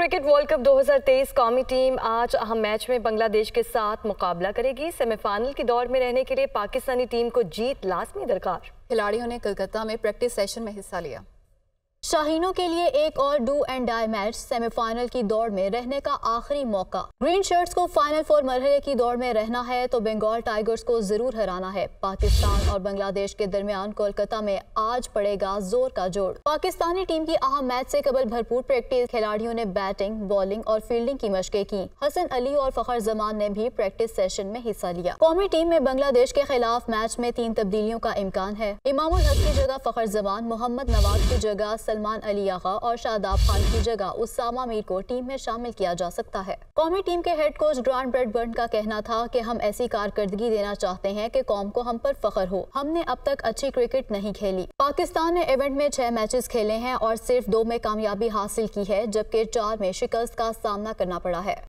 cricket world cup 2023 कौमी team आज अहम मैच में बांग्लादेश के साथ मुकाबला करेगी सेमीफाइनल की दौड़ में रहने के लिए पाकिस्तानी टीम को जीत लाजमी दरकार खिलाड़ियों ने कलकत्ता में प्रैक्टिस सेशन में हिस्सा लिया शाहीनों के लिए एक और do and die match semifinal की दौड़ में रहने का आखिरी मौका ग्रीन शर्ट्स को फाइनल फोर मरहले की दौड़ में रहना है तो बंगाल टाइगर्स को जरूर हराना है पाकिस्तान और बांग्लादेश के दरमियान कोलकाता में आज पड़ेगा जोर का जोड़ पाकिस्तानी टीम की अहम मैच से कबल भरपूर प्रैक्टिस खिलाड़ियों ने बैटिंग बॉलिंग और फील्डिंग की मशकें की हसन अली और फखर जमान ने भी प्रैक्टिस सेशन में हिस्सा लिया कौमी टीम में बांग्लादेश के खिलाफ मैच में तीन तब्दीलियों का इम्कान है इमाम हक की जगह फखर जमान मोहम्मद नवाज की जगह सलमान अली आगा और शादाब खान की जगह उसामा मीर को टीम में शामिल किया जा सकता है कौमी टीम के हेड कोच ग्रांड ब्रेडबर्न का कहना था कि हम ऐसी कारकर्दगी देना चाहते हैं कि कौम को हम पर फखर हो हमने अब तक अच्छी क्रिकेट नहीं खेली पाकिस्तान ने इवेंट में छह मैचेस खेले हैं और सिर्फ दो में कामयाबी हासिल की है जबकि चार में शिकस्त का सामना करना पड़ा है